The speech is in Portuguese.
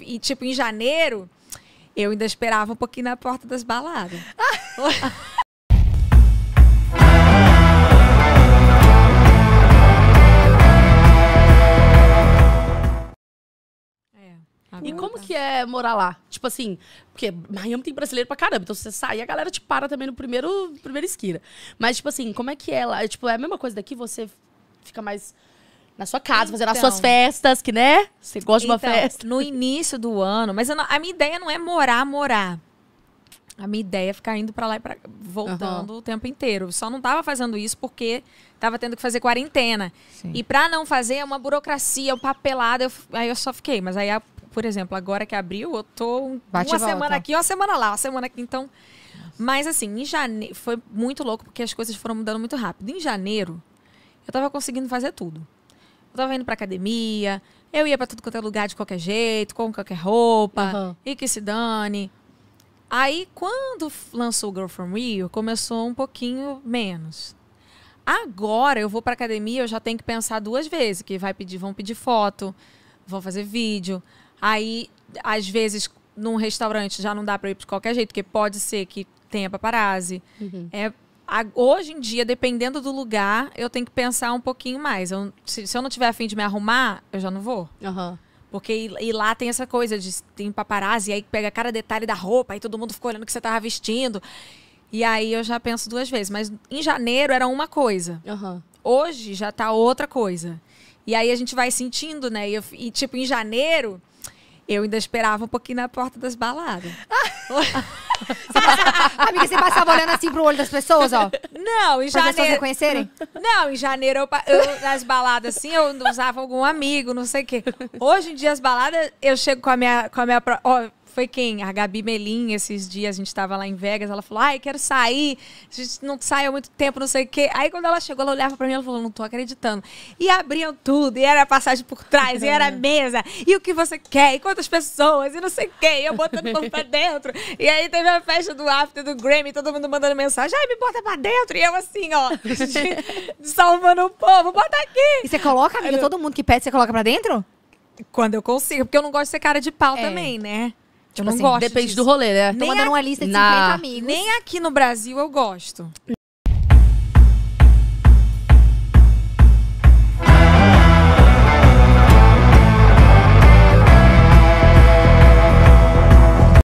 E, tipo, em janeiro, eu ainda esperava um pouquinho na porta das baladas. é, e como tá. que é morar lá? Tipo assim, porque Miami tem brasileiro pra caramba, então você sai e a galera te para também no primeiro, primeira esquina. Mas, tipo assim, como é que é lá? Tipo, é a mesma coisa daqui, você fica mais na sua casa, então, as suas então. festas, que né? Você gosta então, de uma então, festa. No início do ano, mas não, a minha ideia não é morar, morar. A minha ideia é ficar indo para lá e pra, voltando uhum. o tempo inteiro. Só não tava fazendo isso porque tava tendo que fazer quarentena. Sim. E para não fazer é uma burocracia, um papelado. Eu, aí eu só fiquei. Mas aí, por exemplo, agora que abriu, eu tô Bate uma semana aqui, uma semana lá, uma semana aqui. Então, mas assim, em janeiro foi muito louco porque as coisas foram mudando muito rápido. Em janeiro, eu tava conseguindo fazer tudo. Eu tava indo pra academia, eu ia para tudo quanto é lugar de qualquer jeito, com qualquer roupa, uhum. e que se dane. Aí, quando lançou o Girl From Rio, começou um pouquinho menos. Agora eu vou pra academia, eu já tenho que pensar duas vezes, que vai pedir, vão pedir foto, vão fazer vídeo. Aí, às vezes, num restaurante já não dá para ir de qualquer jeito, porque pode ser que tenha paparazzi. Uhum. É hoje em dia, dependendo do lugar, eu tenho que pensar um pouquinho mais. Eu, se, se, eu não tiver afim de me arrumar, eu já não vou. Uhum. Porque e lá tem essa coisa de tem paparazzi, aí pega cada detalhe da roupa, aí todo mundo ficou olhando o que você tava vestindo. E aí eu já penso duas vezes. Mas em janeiro era uma coisa. Uhum. Hoje já tá outra coisa. E aí a gente vai sentindo, né? E, eu, e tipo, em janeiro, eu ainda esperava um pouquinho na porta das baladas. passava, amiga, você passava olhando assim pro olho das pessoas, ó? Não, em janeiro. pessoas reconhecerem? Não, em janeiro, eu, eu, nas baladas assim, eu usava algum amigo, não sei o quê. Hoje em dia, as baladas, eu chego com a minha. Com a minha ó, foi quem? A Gabi Melim, esses dias a gente estava lá em Vegas, ela falou: "Ai, quero sair. A gente não sai há muito tempo, não sei o quê". Aí quando ela chegou, ela olhava para mim, ela falou: "Não tô acreditando". E abriam tudo, e era passagem por trás, e era mesa, e o que você quer, e quantas pessoas, e não sei o quê, e eu botando tudo pra dentro. E aí teve a festa do after do Grammy, todo mundo mandando mensagem: "Ai, me bota pra dentro". E eu assim, ó, salvando o povo, bota aqui. E você coloca, amiga, todo mundo que pede, você coloca pra dentro? Quando eu consigo, porque eu não gosto de ser cara de pau é. também, né? Tipo eu não assim, gosto. Depende disso. do rolê, né? Nem Tô mandando uma lista de 50 amigos. Nem aqui no Brasil eu gosto.